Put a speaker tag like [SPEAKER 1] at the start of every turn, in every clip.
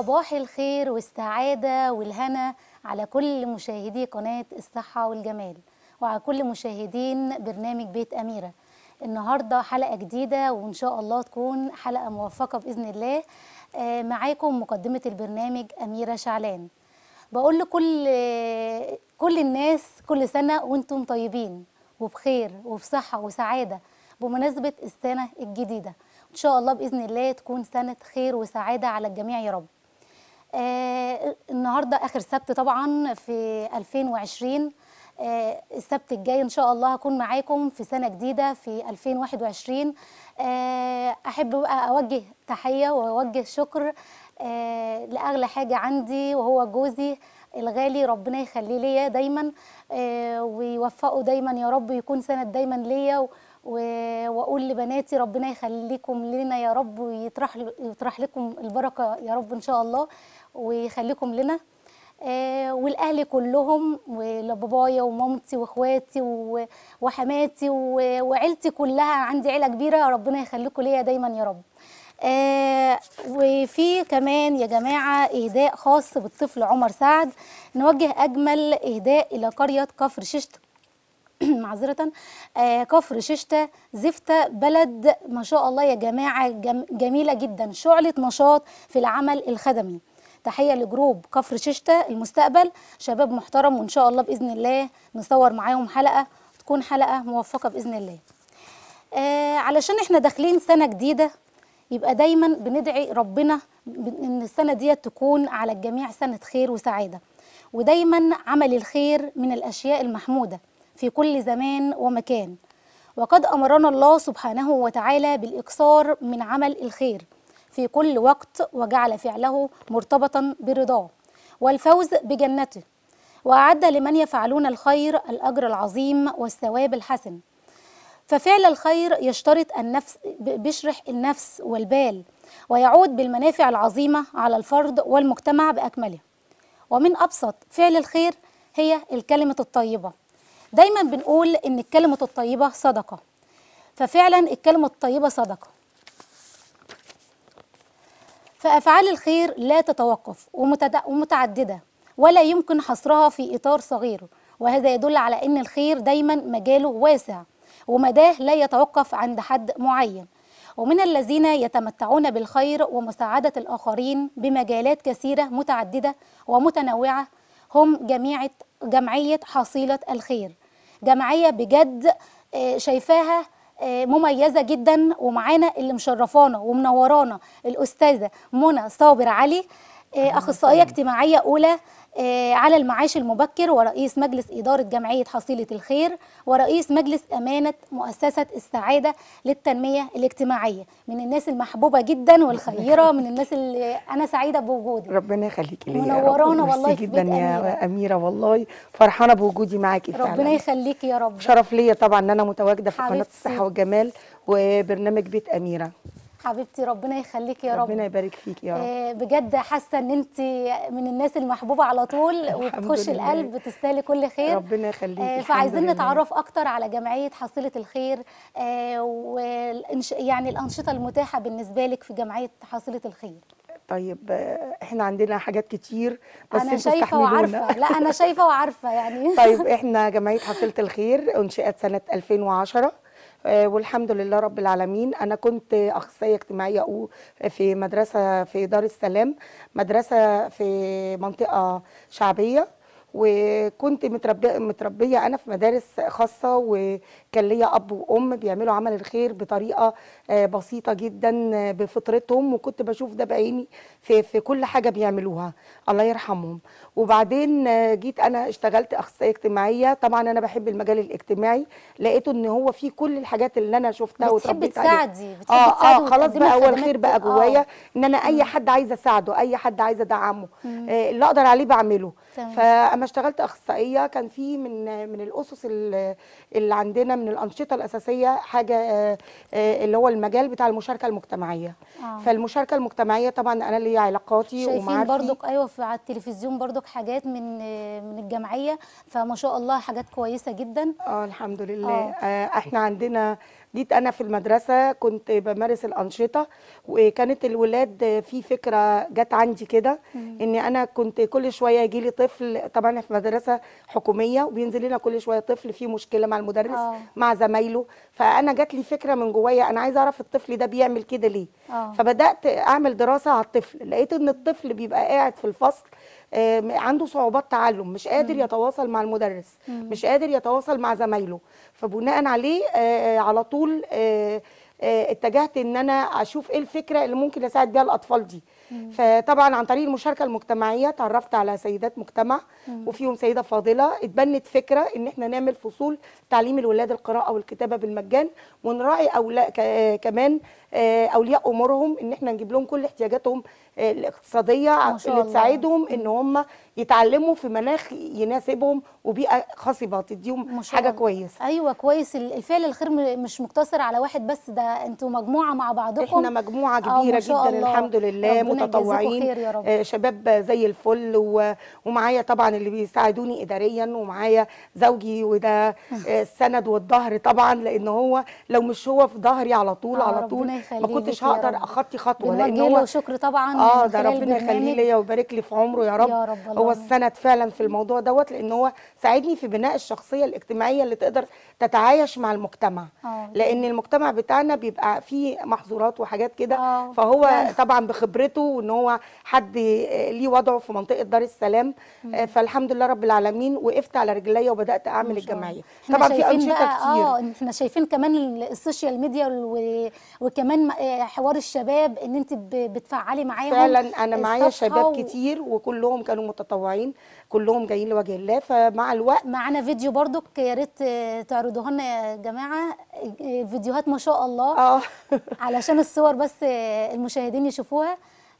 [SPEAKER 1] صباح الخير والسعادة والهنا على كل مشاهدي قناة الصحة والجمال وعلى كل مشاهدين برنامج بيت أميرة النهاردة حلقة جديدة وإن شاء الله تكون حلقة موفقة بإذن الله آه، معاكم مقدمة البرنامج أميرة شعلان بقول لكل كل الناس كل سنة وانتم طيبين وبخير وبصحة وسعادة بمناسبة السنة الجديدة إن شاء الله بإذن الله تكون سنة خير وسعادة على الجميع يا رب آه النهارده اخر سبت طبعا في 2020 آه السبت الجاي ان شاء الله هكون معاكم في سنه جديده في 2021 آه احب اوجه تحيه واوجه شكر آه لاغلى حاجه عندي وهو جوزي الغالي ربنا يخليه ليا دايما آه ويوفقه دايما يا رب يكون سند دايما ليا واقول لبناتي ربنا يخليكم لنا يا رب ويطرح يطرح لكم البركه يا رب ان شاء الله ويخليكم لنا آه، والاهل كلهم ولبابايا ومامتي واخواتي وحماتي وعيلتي كلها عندي عيله كبيره ربنا يخليكم ليا دايما يا رب آه وفي كمان يا جماعة إهداء خاص بالطفل عمر سعد نوجه أجمل إهداء إلى قرية كفر ششت معذرة آه كفر ششتة زفتة بلد ما شاء الله يا جماعة جم جميلة جدا شعلة نشاط في العمل الخدمي تحيه لجروب كفر ششته المستقبل شباب محترم وان شاء الله باذن الله نصور معاهم حلقه تكون حلقه موفقه باذن الله آه علشان احنا داخلين سنه جديده يبقى دايما بندعي ربنا ان السنه دي تكون على الجميع سنه خير وسعاده ودايما عمل الخير من الاشياء المحموده في كل زمان ومكان وقد امرنا الله سبحانه وتعالى بالاكثار من عمل الخير في كل وقت وجعل فعله مرتبطا برضاه والفوز بجنته وأعد لمن يفعلون الخير الأجر العظيم والثواب الحسن ففعل الخير يشترط النفس بيشرح النفس والبال ويعود بالمنافع العظيمة على الفرد والمجتمع بأكمله ومن أبسط فعل الخير هي الكلمة الطيبة دايما بنقول إن الكلمة الطيبة صدقة ففعلا الكلمة الطيبة صدقة فأفعال الخير لا تتوقف ومتعددة ولا يمكن حصرها في إطار صغير وهذا يدل على أن الخير دايما مجاله واسع ومداه لا يتوقف عند حد معين ومن الذين يتمتعون بالخير ومساعدة الآخرين بمجالات كثيرة متعددة ومتنوعة هم جميعة جمعية حصيلة الخير جمعية بجد آه، شايفاها آه، مميزه جدا ومعانا اللي مشرفانا ومنورانا الاستاذه منى صابر علي آه، اخصائيه اجتماعيه اولى آه، على المعاش المبكر ورئيس مجلس إدارة جمعية حصيلة الخير ورئيس مجلس أمانة مؤسسة السعادة للتنمية الاجتماعية من الناس المحبوبة جدا والخيرة من الناس اللي أنا سعيدة بوجودي
[SPEAKER 2] ربنا يخليكي ليا منورانا والله جدا يا أميرة. أميرة والله فرحانة بوجودي معاكي فعلا ربنا
[SPEAKER 1] يخليكي يا رب شرف
[SPEAKER 2] ليا طبعا إن أنا متواجدة في قناة الصحة والجمال وبرنامج بيت أميرة
[SPEAKER 1] حبيبتي ربنا يخليك يا رب ربنا يبارك فيك يا رب آه، بجد حاسه ان انت من الناس المحبوبه على طول وبتخش القلب تستاهلي كل خير ربنا يخليك آه، فعايزين نتعرف اكتر على جمعيه حصيله الخير آه، ويعني الانشطه المتاحه بالنسبه لك في جمعيه حصيله الخير
[SPEAKER 2] طيب احنا عندنا حاجات كتير بس انا شايفه وعارفه لا انا شايفه
[SPEAKER 1] وعارفه يعني طيب احنا
[SPEAKER 2] جمعيه حصيله الخير انشئت سنه 2010 آه، والحمد لله رب العالمين انا كنت اخصائيه اجتماعيه او في مدرسه في دار السلام مدرسه في منطقه شعبيه وكنت متربيه متربيه انا في مدارس خاصه كان ليا اب وام بيعملوا عمل الخير بطريقه آه، بسيطه جدا آه، بفطرتهم وكنت بشوف ده بعيني في في كل حاجه بيعملوها الله يرحمهم وبعدين آه، جيت انا اشتغلت اخصائيه اجتماعيه طبعا انا بحب المجال الاجتماعي لقيته ان هو فيه كل الحاجات اللي انا شفتها وتربيت عليها بتحبي تساعدي اه اه خلاص بقى هو الخير بقى جوايا آه. ان انا اي حد عايزه اساعده اي حد عايزه ادعمه آه اللي اقدر عليه بعمله فاما اشتغلت اخصائيه كان في من من الاسس اللي عندنا من الانشطه الاساسيه حاجه آه، آه، اللي هو المجال بتاع المشاركه المجتمعيه آه. فالمشاركه المجتمعيه طبعا انا ليا علاقاتي شايفين برضك
[SPEAKER 1] ايوه في على التلفزيون برضك حاجات من من الجمعيه فما شاء الله حاجات كويسه جدا اه الحمد لله آه. آه
[SPEAKER 2] احنا عندنا دي انا في المدرسه كنت بمارس الانشطه وكانت الولاد في فكره جت عندي كده ان انا كنت كل شويه يجي لي طفل طبعا احنا في مدرسه حكوميه وبينزل لنا كل شويه طفل فيه مشكله مع المدرس أوه. مع زمايله فانا جات لي فكره من جوايا انا عايزه اعرف الطفل ده بيعمل كده ليه أوه. فبدات اعمل دراسه على الطفل لقيت ان الطفل بيبقى قاعد في الفصل آه، عنده صعوبات تعلم مش قادر مم. يتواصل مع المدرس مم. مش قادر يتواصل مع زمايله فبناء عليه آه، آه، على طول اتجهت ان انا اشوف ايه الفكره اللي ممكن اساعد بيها الاطفال دي فطبعا عن طريق المشاركه المجتمعيه تعرفت على سيدات مجتمع مم. وفيهم سيده فاضله اتبنت فكره ان احنا نعمل فصول تعليم الولاد القراءه والكتابه بالمجان ونراعي اولاء كمان آه، اولياء امورهم ان احنا نجيب لهم كل احتياجاتهم آه، الاقتصاديه اللي تساعدهم
[SPEAKER 1] ان هم يتعلموا في مناخ يناسبهم وبيئه خصبه تديهم حاجه كويسه ايوه كويس الفعل الخير مش مقتصر على واحد بس ده انتوا مجموعه مع بعضكم احنا مجموعه آه، كبيره جدا الله. الحمد لله متطوعين آه،
[SPEAKER 2] شباب زي الفل ومعايا طبعا اللي بيساعدوني اداريا ومعايا زوجي وده آه، السند والظهر طبعا لان هو لو مش هو في ظهري على طول آه على طول ما كنتش هقدر اخطي خطوه لان هو شكر
[SPEAKER 1] طبعا اه ده ربنا يخليه ليا
[SPEAKER 2] ويبارك لي في عمره يا رب, يا رب هو السند فعلا في الموضوع دوت لان هو ساعدني في بناء الشخصيه الاجتماعيه اللي تقدر تتعايش مع المجتمع آه. لان المجتمع بتاعنا بيبقى فيه محظورات وحاجات كده آه. فهو طبعا بخبرته وان هو حد آه، ليه وضعه في منطقه دار السلام مم. آه، فالحمد لله رب العالمين وقفت على رجليا وبدات اعمل الجمعيه طبعا في انشطه كتير اه
[SPEAKER 1] احنا شايفين كمان السوشيال ميديا وكمان آه، حوار الشباب ان انت بتفعلي معاهم فعلا انا معايا شباب و... كتير وكلهم كانوا متطوعين كلهم جايين لوجه الله فمع الوقت معانا فيديو برضك يا ريت تعرضوه لنا يا جماعه فيديوهات ما شاء الله اه علشان الصور بس المشاهدين يشوفوها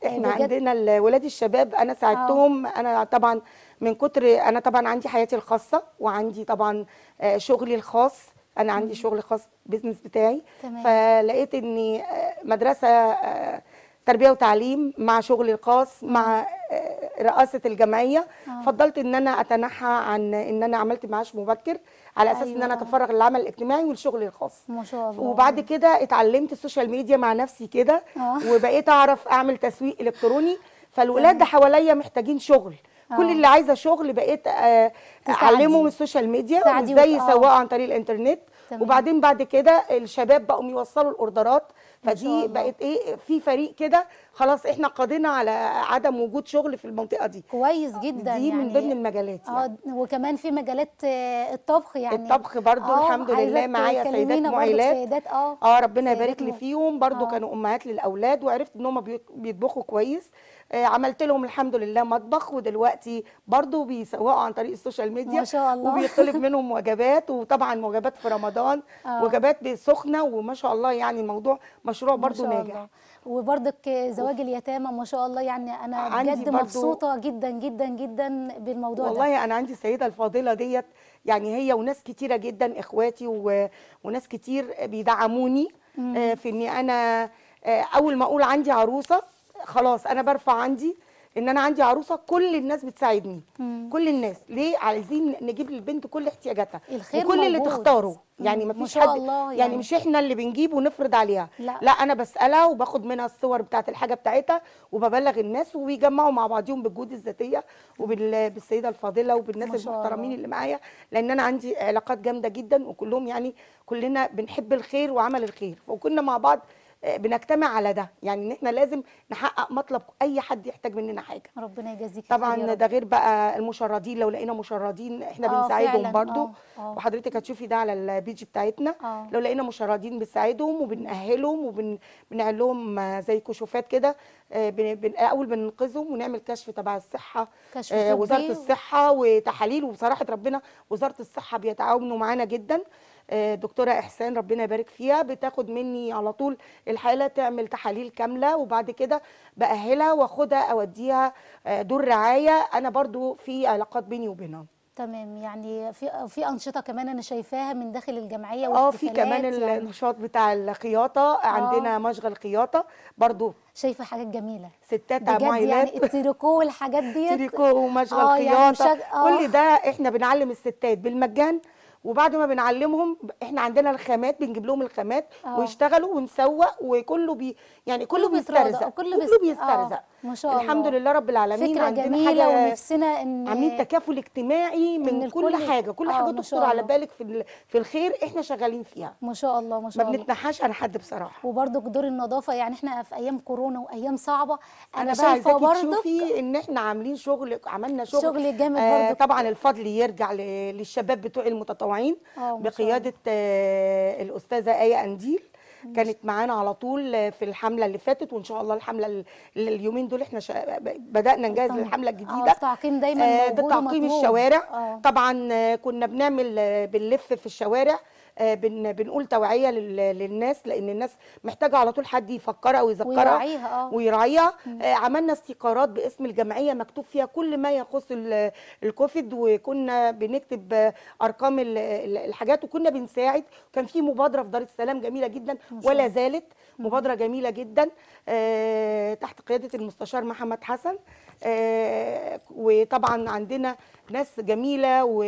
[SPEAKER 1] احنا بجد. عندنا ولاد الشباب
[SPEAKER 2] انا ساعدتهم آه. انا طبعا من كتر انا طبعا عندي حياتي الخاصه وعندي طبعا آه، شغلي الخاص انا عندي شغل خاص بيزنس بتاعي تمام. فلقيت اني آه، مدرسه تربيه وتعليم مع شغلي الخاص مع رئاسه الجمعيه آه. فضلت ان انا اتنحى عن ان انا عملت معاش مبكر على اساس أيوة. ان انا أيوة. اتفرغ للعمل الاجتماعي والشغل الخاص ما شاء الله وبعد كده اتعلمت السوشيال ميديا مع نفسي كده آه. وبقيت اعرف اعمل تسويق الكتروني فالولاد حواليا محتاجين شغل
[SPEAKER 1] آه. كل اللي عايزه
[SPEAKER 2] شغل بقيت آه، من السوشيال ميديا ازاي آه. يسوقوا عن طريق الانترنت تمام. وبعدين بعد كده الشباب بقوا يوصلوا الاوردرات فدي بقت ايه في فريق كده خلاص احنا قضينا على عدم وجود شغل
[SPEAKER 1] في المنطقه دي كويس جدا دي يعني من ضمن المجالات آه، يعني. اه وكمان في مجالات آه، الطبخ يعني الطبخ برضو آه، الحمد لله معايا سيدات معيلات سيدات اه
[SPEAKER 2] اه ربنا يبارك لي فيهم برضو كانوا امهات للاولاد وعرفت ان هم بيطبخوا كويس آه، عملت لهم الحمد لله مطبخ ودلوقتي برضو بيسوقوا عن طريق السوشيال ميديا ما شاء الله وبيطلب منهم وجبات وطبعا وجبات في رمضان آه. وجبات سخنه وما شاء الله يعني الموضوع مشروع برضو ما شاء ناجح الله.
[SPEAKER 1] وبرضك زواج اليتامى ما شاء الله يعني انا بجد مبسوطه جدا جدا جدا بالموضوع والله ده والله انا
[SPEAKER 2] عندي السيده الفاضله ديت يعني هي وناس كتيره جدا اخواتي و... وناس كتير بيدعموني مم. آه، في اني انا آه، اول ما اقول عندي عروسه خلاص انا برفع عندي ان انا عندي عروسه كل الناس بتساعدني مم. كل الناس ليه عايزين نجيب للبنت كل احتياجاتها الخير وكل موجود. اللي تختاره يعني ما فيش حد الله يعني, يعني مش احنا اللي بنجيب ونفرض عليها لا. لا انا بسالها وباخد منها الصور بتاعه الحاجه بتاعتها وببلغ الناس وبيجمعوا مع بعضهم بالجهود الذاتيه وبالسيده الفاضله وبالناس المحترمين اللي معايا لان انا عندي علاقات جامده جدا وكلهم يعني كلنا بنحب الخير وعمل الخير وكنا مع بعض بنجتمع على ده يعني ان احنا لازم نحقق مطلب اي حد يحتاج مننا حاجه
[SPEAKER 1] ربنا يجازيك طبعا ده
[SPEAKER 2] غير بقى المشردين لو لقينا مشردين احنا آه، بنساعدهم برضو آه، آه. وحضرتك هتشوفي ده على البيج بتاعتنا أوه. لو لقينا مشردين بنساعدهم وبنأهلهم وبنعمل لهم زي كشوفات كده آه، اول بننقذهم ونعمل كشف تبع الصحه كشف آه وزاره الصحه وتحاليل وبصراحه ربنا وزاره الصحه بيتعاونوا معانا جدا آه، دكتوره احسان ربنا يبارك فيها بتاخد مني على طول الحاله تعمل تحاليل كامله وبعد كده باهلها واخدها اوديها آه، دور رعايه انا برضو في علاقات بيني وبينها
[SPEAKER 1] تمام يعني في في انشطه كمان انا شايفاها من داخل الجمعيه اه في كمان يعني.
[SPEAKER 2] النشاط بتاع الخياطه آه. عندنا مشغل خياطه برضو شايفه حاجات جميله ستات عمايلات يعني
[SPEAKER 1] التريكو والحاجات ديت تريكو ومشغل آه، يعني قياطه خياطه آه. يعني مشغ... كل ده
[SPEAKER 2] احنا بنعلم الستات بالمجان وبعد ما بنعلمهم احنا عندنا الخامات بنجيب لهم الخامات أوه. ويشتغلوا ونسوق وكله بي يعني كله بيسترزق كله, كله آه، بيسترزق
[SPEAKER 1] ما شاء الله الحمد لله
[SPEAKER 2] رب العالمين فكرة عندنا جميلة حاجة ونفسنا ان عاملين تكافل اجتماعي من كل حاجة كل آه، حاجة تخطر على بالك في في الخير احنا شغالين فيها ما شاء الله ما شاء الله ما بنتنحاش على حد بصراحة
[SPEAKER 1] وبرده دور النظافة يعني احنا في ايام كورونا وايام صعبة انا, أنا شايفة برضك تشوفي ان احنا عاملين شغل عملنا شغل شغل جامد برده آه
[SPEAKER 2] طبعا الفضل يرجع للشباب بتوع المتطوعين المتطوعين اه، بقياده آه، الاستاذه ايه انديل كانت معانا على طول في الحمله اللي فاتت وان شاء الله الحمله اليومين دول احنا بدانا نجهز للحمله
[SPEAKER 1] آه، الجديده التعقيم دايما موجود بتعقيم الشوارع أوه.
[SPEAKER 2] طبعا كنا بنعمل بنلف في الشوارع آه، بن بنقول توعيه للناس لان الناس محتاجه على طول حد يفكرها ويذكرها ويراعيها اه ويراعيها آه، عملنا استقارات باسم الجمعيه مكتوب فيها كل ما يخص الكوفيد وكنا بنكتب ارقام الحاجات وكنا بنساعد وكان في مبادره في دار السلام جميله جدا ولا زالت مبادره جميله جدا آه، تحت قياده المستشار محمد حسن وطبعا عندنا ناس جميله و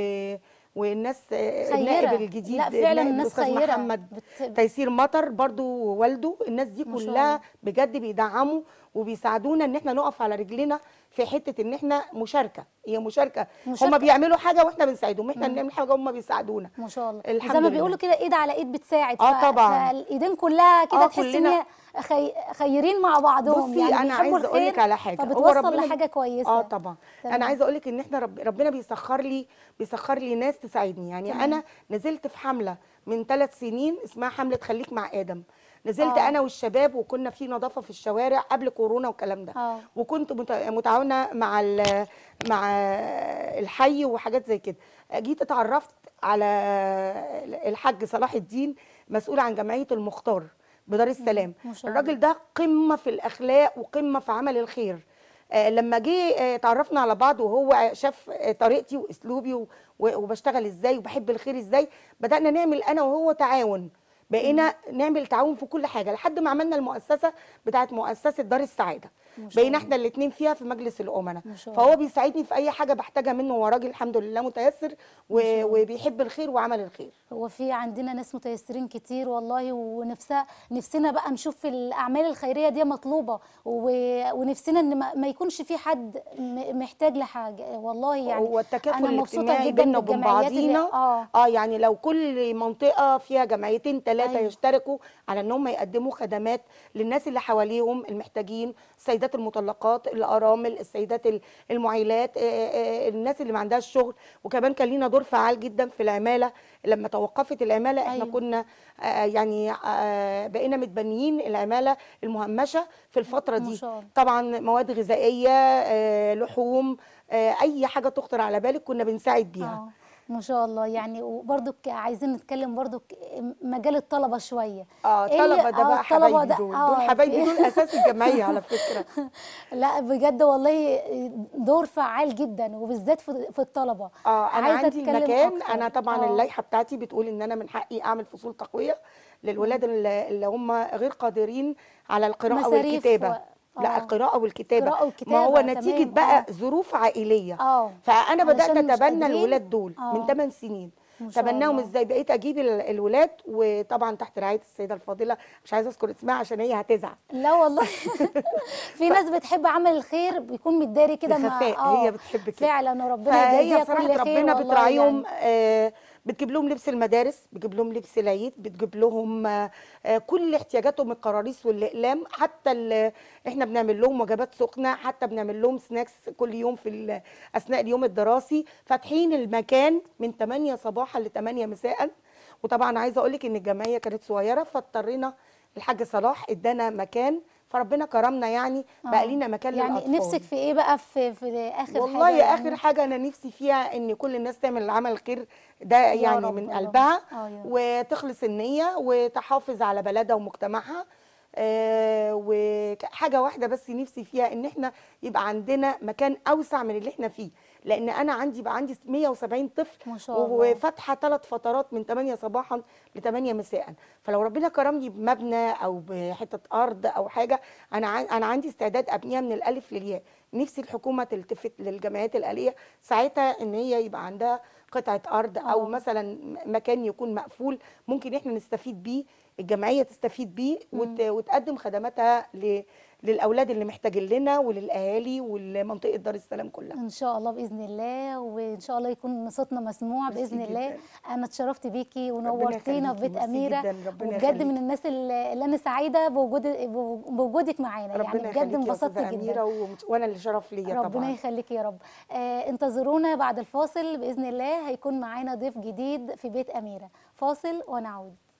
[SPEAKER 2] والناس آه، النائب الجديد لا فعلا الناس خيره محمد تيسير مطر برضو ووالده الناس دي كلها بجد بيدعموا وبيساعدونا ان احنا نقف على رجلنا في حته ان احنا مشاركه هي مشاركه, مشاركة. هم بيعملوا حاجه واحنا بنساعدهم احنا بنعمل حاجه وهم بيساعدونا ما شاء الله زي ما بيقولوا
[SPEAKER 1] كده ايد على ايد بتساعد اه طبعا الايدين كلها كده آه تحس ان هي خي... خيرين مع بعضهم بصي يعني انا عايزه اقول لك على حاجه فبتوصل ربنا... لحاجه آه، كويسه اه طبعا
[SPEAKER 2] تمام. انا عايزه اقول لك ان احنا رب... ربنا بيسخر لي بيسخر لي ناس تساعدني يعني تمام. انا نزلت في حمله من ثلاث سنين اسمها حمله خليك مع ادم نزلت أوه. انا والشباب وكنا في نظافه في الشوارع قبل كورونا والكلام ده أوه. وكنت متعاونه مع مع الحي وحاجات زي كده جيت اتعرفت على الحاج صلاح الدين مسؤول عن جمعيه المختار بدار السلام الراجل ده قمه في الاخلاق وقمه في عمل الخير آه، لما جه آه، اتعرفنا على بعض وهو شاف طريقتي واسلوبي وبشتغل ازاي وبحب الخير ازاي بدانا نعمل انا وهو تعاون بقينا نعمل تعاون في كل حاجه لحد ما عملنا المؤسسه بتاعه مؤسسه دار السعاده بقينا احنا الاثنين فيها في مجلس الامناء فهو
[SPEAKER 1] بيساعدني في اي حاجه بحتاجها منه هو راجل الحمد لله متيسر وبيحب الخير وعمل الخير هو في عندنا ناس متيسرين كتير والله ونفسها نفسنا بقى نشوف الاعمال الخيريه دي مطلوبه ونفسنا ان ما يكونش في حد محتاج لحاجه والله يعني هو التكافل جدا بيننا وبين بعضينا آه.
[SPEAKER 2] اه يعني لو كل منطقه فيها جمعيتين ثلاثه أيوه. يشتركوا على ان هم يقدموا خدمات للناس اللي حواليهم المحتاجين سيد السيدات المطلقات الارامل السيدات المعيلات الناس اللي ما عندهاش شغل وكمان كان لينا دور فعال جدا في العماله لما توقفت العماله احنا أيوة. كنا يعني بقينا متبنيين العماله المهمشه في الفتره دي مشار. طبعا مواد غذائيه
[SPEAKER 1] لحوم اي حاجه تخطر على بالك كنا بنساعد بيها أوه. ما شاء الله يعني وبرضك عايزين نتكلم برضك مجال الطلبه شويه اه, إيه آه، الطلبه ده بقى حبايبي دول آه، دول حبايبي دول اساس الجمعيه على فكره لا بجد والله دور فعال جدا وبالذات في الطلبه اه انا عندي مكان انا طبعا آه. اللائحه
[SPEAKER 2] بتاعتي بتقول ان انا من حقي اعمل فصول تقويه للولاد اللي هم غير قادرين على القراءه والكتابه و... أوه. لا آه. القراءه والكتابه والكتابة. ما هو نتيجه تمام. بقى أوه. ظروف عائليه
[SPEAKER 1] أوه. فانا بدات اتبنى الولاد دول أوه. من 8 آه. سنين تبناهم ازاي
[SPEAKER 2] بقيت اجيب الولاد وطبعا تحت رعايه السيده الفاضله مش عايزه اذكر اسمها عشان هي هتزعل
[SPEAKER 1] لا والله في ناس بتحب عمل الخير بيكون متداري كده مع آه. هي بتحب كده فعلا وربنا يجازيها كل خير ربنا بتراعيهم يعني.
[SPEAKER 2] آه بتجيب لهم لبس المدارس بتجيب لهم لبس العيد بتجيب لهم آه، آه، كل احتياجاتهم القراريس والاقلام حتى احنا بنعمل لهم وجبات سخنه حتى بنعمل لهم سناكس كل يوم في اثناء اليوم الدراسي فاتحين المكان من 8 صباحا ل 8 مساء وطبعا عايزه اقول لك ان الجمعيه كانت صغيره فاضطرينا الحاج صلاح ادانا مكان فربنا كرمنا يعني بقى آه. لينا مكان يعني للاطفال نفسك في ايه بقى في,
[SPEAKER 1] في اخر والله حاجه يعني اخر
[SPEAKER 2] حاجه انا نفسي فيها ان كل الناس تعمل العمل الخير ده يعني من قلبها آه، وتخلص النيه وتحافظ على بلدها ومجتمعها آه وحاجه واحده بس نفسي فيها ان احنا يبقى عندنا مكان اوسع من اللي احنا فيه لان انا عندي بقى عندي 170 طفل ما شاء الله وفاتحه ثلاث فترات من 8 صباحا ل 8 مساء فلو ربنا كرمني بمبنى او بحته ارض او حاجه انا انا عندي استعداد ابنيها من الالف للياء نفسي الحكومه تلتفت للجمعيات الاليه ساعتها ان هي يبقى عندها قطعه ارض او آه. مثلا مكان يكون مقفول ممكن احنا نستفيد بيه الجمعيه تستفيد بيه وت... وتقدم خدماتها ل... للاولاد اللي محتاجين لنا وللاهالي ولمنطقه دار
[SPEAKER 1] السلام كلها ان شاء الله باذن الله وان شاء الله يكون صوتنا مسموع باذن جداً. الله انا اتشرفت بيكي ونورتينا في بيت اميره وبجد من الناس اللي انا سعيده بوجود بوجودك معانا يعني بجد انبسطت جدا أميرة و... وانا اللي شرف ليا طبعا ربنا يخليك يا رب آه انتظرونا بعد الفاصل باذن الله هيكون معانا ضيف جديد في بيت اميره فاصل ونعود